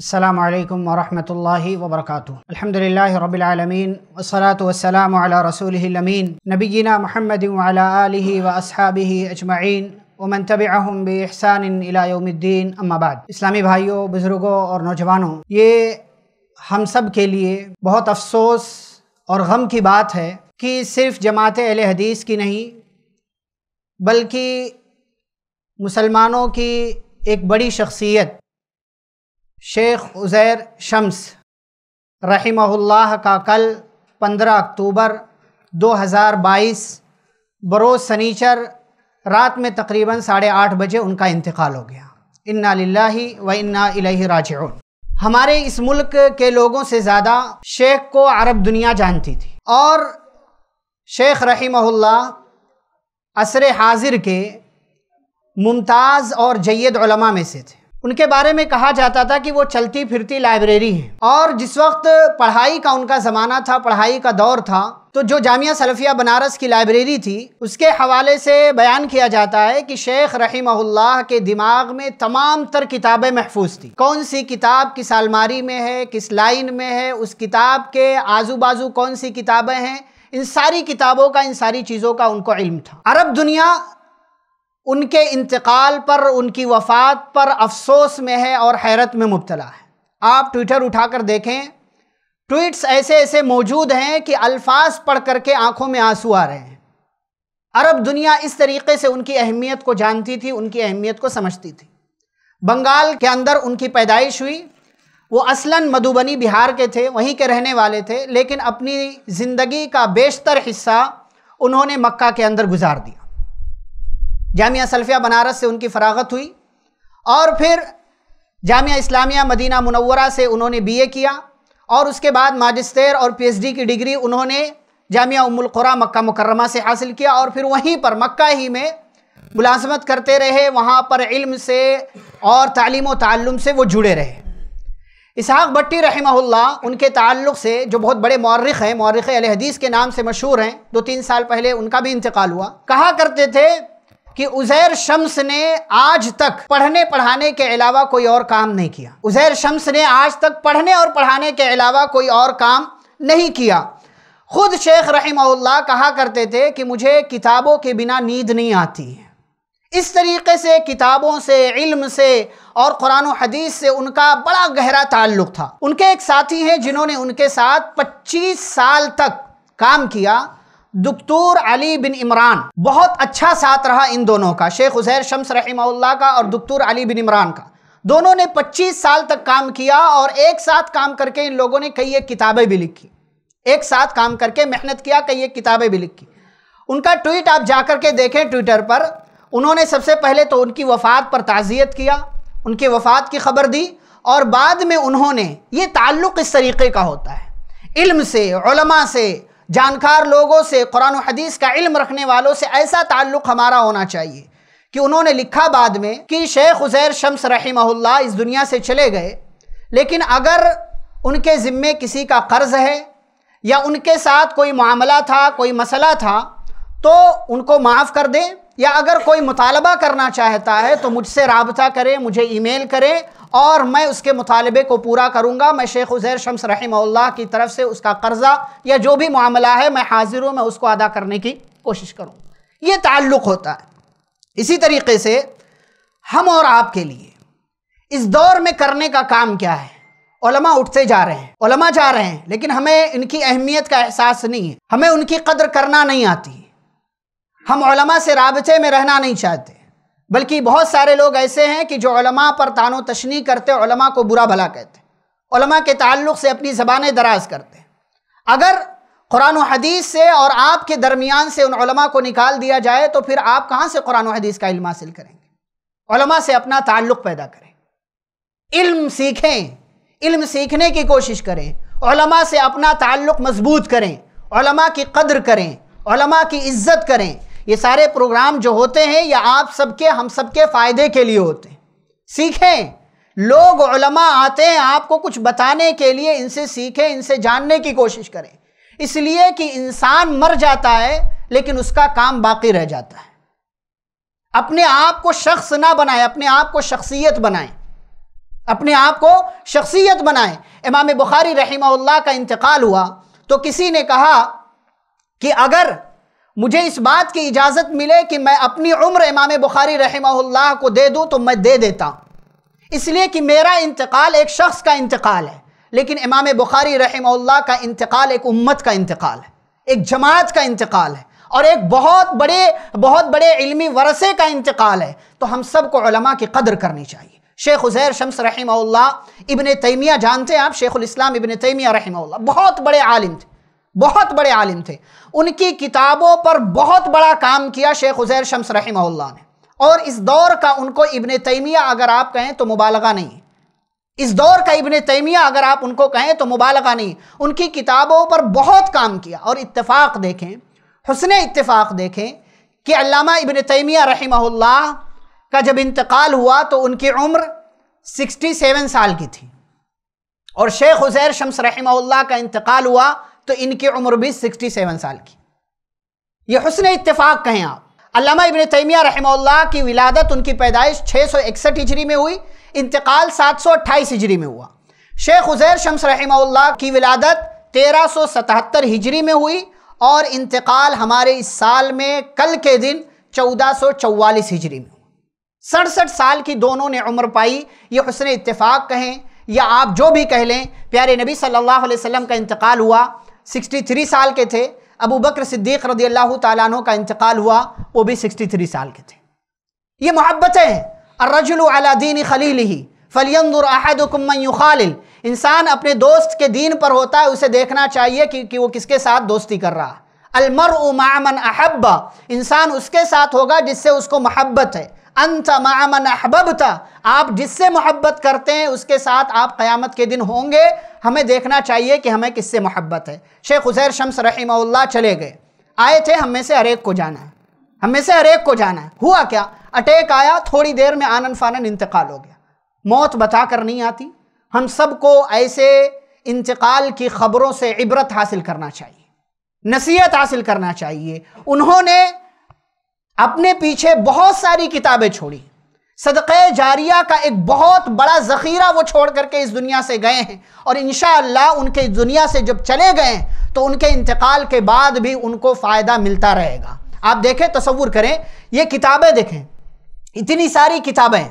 अल्लाम वरहमल वबरक अलहमदिल्ला रबालमीन वसलात वसलाम रसूलमीन नबीना महमद व असहाबी अजमाइन वमन तबाहम बहसानद्दीन अम्माबाद इस्लामी भाइयों बुज़ुर्गों और नौजवानों ये हम सब के लिए बहुत अफसोस और गम की बात है कि सिर्फ़ जमात अहल हदीस की नहीं बल्कि मुसलमानों की एक बड़ी शख्सियत शेख उज़ैर शम्स रहीमहुल्लाह का कल 15 अक्टूबर 2022 बरोज़ सनीचर रात में तकरीबन साढ़े आठ बजे उनका इंतकाल हो गया इन्ना लाही व इन्ना इलाही हमारे इस मुल्क के लोगों से ज़्यादा शेख को अरब दुनिया जानती थी और शेख रहीमहुल्ला असर हाजिर के मुमताज़ और जैद में से थे उनके बारे में कहा जाता था कि वो चलती फिरती लाइब्रेरी है और जिस वक्त पढ़ाई का उनका ज़माना था पढ़ाई का दौर था तो जो जामिया सलफिया बनारस की लाइब्रेरी थी उसके हवाले से बयान किया जाता है कि शेख रहीमहुल्लाह के दिमाग में तमाम तर किताबें महफूज थी कौन सी किताब किस आलमारी में है किस लाइन में है उस किताब के आजू बाजू कौन सी किताबें हैं इन सारी किताबों का इन सारी चीज़ों का उनको इल्म था अरब दुनिया उनके इंतकाल पर उनकी वफ़ात पर अफसोस में है और हैरत में मुबतला है आप ट्विटर उठाकर देखें ट्वीट्स ऐसे ऐसे मौजूद हैं कि अल्फाज पढ़ करके आंखों में आंसू आ रहे हैं अरब दुनिया इस तरीके से उनकी अहमियत को जानती थी उनकी अहमियत को समझती थी बंगाल के अंदर उनकी पैदाइश हुई वो असलन मधुबनी बिहार के थे वहीं के रहने वाले थे लेकिन अपनी ज़िंदगी का बेशतर हिस्सा उन्होंने मक्का के अंदर गुजार दिया जामिया सल्फिया बनारस से उनकी फरागत हुई और फिर जामिया इस्लामिया मदीना मुनवरा से उन्होंने बीए किया और उसके बाद माजिस्टर और पीएचडी की डिग्री उन्होंने जामिया उमुलकुरा मक्का मुकरमा से हासिल किया और फिर वहीं पर मक्का ही में मुलाजमत करते रहे वहाँ पर इल्म से और तालीम व से वो जुड़े रहे इसहाक़ भट्टी रहमहुल्ला उनके ताल्लुक़ से जो बहुत बड़े मौरख हैं मौरख हदीस के नाम से मशहूर हैं दो तीन साल पहले उनका भी इंतकाल हुआ कहा करते थे कि उजैर शम्स ने आज तक पढ़ने पढ़ाने के अलावा कोई और काम नहीं किया उजैर शम्स ने आज तक पढ़ने और पढ़ाने के अलावा कोई और काम नहीं किया खुद शेख रहीमल्ला कहा करते थे कि मुझे किताबों के बिना नींद नहीं आती है इस तरीके से किताबों से इल्म से और कुरान हदीस से उनका बड़ा गहरा ताल्लुक़ था उनके एक साथी हैं जिन्होंने उनके साथ 25 साल तक काम किया दक्तूर अली बिन इमरान बहुत अच्छा साथ रहा इन दोनों का शेख हुसैर शम्स रहीमल्ला का और दक्तूर अली बिन इमरान का दोनों ने 25 साल तक काम किया और एक साथ काम करके इन लोगों ने कई एक किताबें भी लिखी एक साथ काम करके मेहनत किया कई एक किताबें भी लिखी उनका ट्वीट आप जा के देखें ट्विटर पर उन्होंने सबसे पहले तो उनकी वफ़ात पर ताज़ियत किया उनकी वफ़ात की खबर दी और बाद में उन्होंने ये ताल्लुक़ इस तरीके का होता है इल्म से से जानकार लोगों से कुरान हदीस का इल्म रखने वालों से ऐसा ताल्लुक़ हमारा होना चाहिए कि उन्होंने लिखा बाद में कि शेख उज़ैर शम्स रही इस दुनिया से चले गए लेकिन अगर उनके ज़िम्मे किसी का कर्ज़ है या उनके साथ कोई मामला था कोई मसला था तो उनको माफ़ कर दें या अगर कोई मुतालबा करना चाहता है तो मुझसे रबता करें मुझे ईमेल करें और मैं उसके मुतालबे को पूरा करूँगा मैं शेख उज़ैर शम्स रहीम्ला की तरफ से उसका कर्ज़ा या जो भी मामला है मैं हाजिर हूँ मैं उसको अदा करने की कोशिश करूँ ये ताल्लुक़ होता है इसी तरीके से हम और आपके लिए इस दौर में करने का काम क्या है ओलमा उठते जा रहे हैं जा रहे हैं लेकिन हमें इनकी अहमियत का एहसास नहीं है हमें उनकी कदर करना नहीं आती हम से रबते में रहना नहीं चाहते बल्कि बहुत सारे लोग ऐसे हैं कि जो पर तानो तशनी करते को बुरा भला कहते के ताल्लुक से अपनी ज़बानें दराज करते अगर कुरान हदीस से और आपके दरमियान से उन को निकाल दिया जाए तो फिर आप कहाँ से कुरान हदीस का इल्म हासिल करेंगे से अपना ताल्लुक़ पैदा करें इल्म सीखें इल्म सीखने की कोशिश करें से अपना ताल्लुक़ मजबूत करें की कदर करें की इज़्ज़त करें ये सारे प्रोग्राम जो होते हैं ये आप सबके हम सबके फ़ायदे के लिए होते हैं सीखें लोग उलमा आते हैं आपको कुछ बताने के लिए इनसे सीखें इनसे जानने की कोशिश करें इसलिए कि इंसान मर जाता है लेकिन उसका काम बाकी रह जाता है अपने आप को शख्स ना बनाए अपने आप को शख्सियत बनाएं अपने आप को शख्सियत बनाएं इमाम बुखारी रहीमल्ला का इंतकाल हुआ तो किसी ने कहा कि अगर मुझे इस बात की इजाज़त मिले कि मैं अपनी उम्र इमाम बुखारी रहमल्ला को दे दूँ तो मैं दे देता हूँ इसलिए कि मेरा इंतकाल एक शख्स का इंतकाल है लेकिन इमाम बुखारी रहमल्ला का इंतकाल एक उम्मत का इंतकाल है एक जमात का इंतकाल है और एक बहुत बड़े बहुत बड़े इल्मी वरसे का इंतकाल है तो हम सबको को की कदर करनी चाहिए शेख उज़ैर शम्स रहमल्ला इबन तैमिया जानते हैं आप शेख इस्लाम इबन तैमिया रहमल्ला बहुत बड़े आलिम थे बहुत बड़े आलिम थे उनकी किताबों पर बहुत बड़ा काम किया शेख उज़ैर शम्स रही ने और इस दौर का उनको इबन तैमिया अगर आप कहें तो मुबालगा नहीं इस दौर का इबन तैमिया अगर आप उनको कहें तो मुबालगा नहीं उनकी किताबों पर बहुत काम किया और इतफाक देखें हसन इतफाक देखें कि अल्लामा इबन तैमिया रहमल्ला का जब इंतकाल हुआ तो उनकी उम्र 67 साल की थी और शेख उजैर शम्स रही का इंतकाल हुआ तो इनकी उम्र भी 67 साल की यह हसन इतफाक़ कहें आप अलामा इबन तैमिया रहमल्ला की विलादत उनकी पैदाइश छः सौ इकसठ हिजरी में हुई इंतकाल सात सौ अट्ठाईस हिजरी में हुआ शेख उज़ैर शम्स रहमल्ला की विलादत तेरह सौ सतहत्तर हिजरी में हुई और इंतकाल हमारे इस साल में कल के दिन चौदह सौ चौवालीस हिजरी में सड़सठ साल की दोनों ने उम्र पाई ये हसन इतफाक़ कहें या आप जो भी कह लें प्यारे नबी सल्लल्लाहु अलैहि वसल्लम का इंतकाल हुआ 63 साल के थे अबू बकर सिद्दीक रदी अल्लाह तु का इंतकाल हुआ वो भी 63 साल के थे ये मोहब्बतें हैं रजुल अलादीन खलील ही फलियंदुर खालिल इंसान अपने दोस्त के दीन पर होता है उसे देखना चाहिए कि, कि वो किसके साथ दोस्ती कर रहा अलमर उमामन अहब्बा इंसान उसके साथ होगा जिससे उसको मोहब्बत है अंता मामन अहबबता आप जिससे मोहब्बत करते हैं उसके साथ आप क़यामत के दिन होंगे हमें देखना चाहिए कि हमें किससे मोहब्बत है शेख हुसैर शम्स रही चले गए आए थे हम में से हरेक को जाना है हम में से हरेक को जाना है हुआ क्या अटैक आया थोड़ी देर में आनन फानन इंतकाल हो गया मौत बता कर नहीं आती हम सबको ऐसे इंतकाल की ख़बरों से इबरत हासिल करना चाहिए नसीहत हासिल करना चाहिए उन्होंने अपने पीछे बहुत सारी किताबें छोड़ी सदक़ जारिया का एक बहुत बड़ा ज़ख़ीरा वो छोड़ करके इस दुनिया से गए हैं और इन उनके इस दुनिया से जब चले गए तो उनके इंतकाल के बाद भी उनको फ़ायदा मिलता रहेगा आप देखें तस्वूर करें ये किताबें देखें इतनी सारी किताबें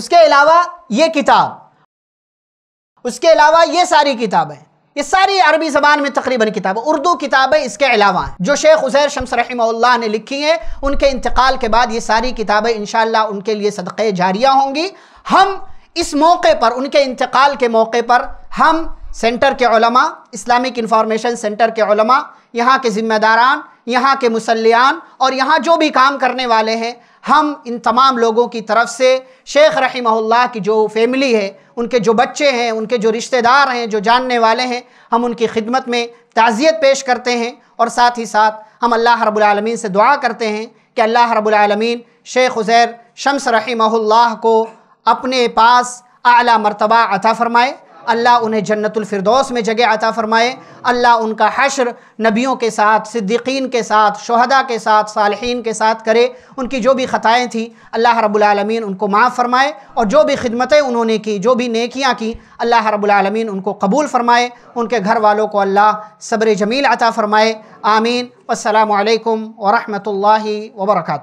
उसके अलावा ये किताब उसके अलावा ये सारी किताबें ये सारी अरबी जबान में तकरीबन किताब उर्दू किताबें इसके अलावा जो शेख उजैर शमस रहम्ला ने लिखी हैं उनके इंतकाल के बाद ये सारी किताबें इन उनके लिए सदक़े जारिया होंगी हम इस मौके पर उनके इंतकाल के मौके पर हम सेंटर के ओलमा इस्लामिक इन्फॉर्मेशन सेंटर के ओलमा यहाँ के ज़िम्मेदारान यहाँ के मुसलियान और यहाँ जो भी काम करने वाले हैं हम इन तमाम लोगों की तरफ से शेख रहीमल्ला की जो फैमिली है उनके जो बच्चे हैं उनके जो रिश्तेदार हैं जो जानने वाले हैं हम उनकी खिदमत में ताज़ियत पेश करते हैं और साथ ही साथ हम अल्लाह रबालमीन से दुआ करते हैं कि अल्लाह रबालमीन शेख उज़ैर शम्स रहीमल्ला को अपने पास आला मरतबा अता फ़रमाए अल्लाह उन्हें जन्नतफरदौस में जगह अता फ़रमाए अल्लाह उनका हशर नबियों के साथ सिद्दीकीन के साथ शहदा के साथ सालहीन के साथ करे उनकी जो भी ख़ताएँ थी अल्लाह रबालमीन उनको माफ़ फ़रमाए और जो भी खिदमतें उन्होंने की जो भी नेकियाँ की अल्लाह रबालमीन उनको कबूल फ़रमाए उनके घर वालों को अल्लाह सब्र जमील अता फ़रमाए आमीन अल्लाम वरहमल वर्का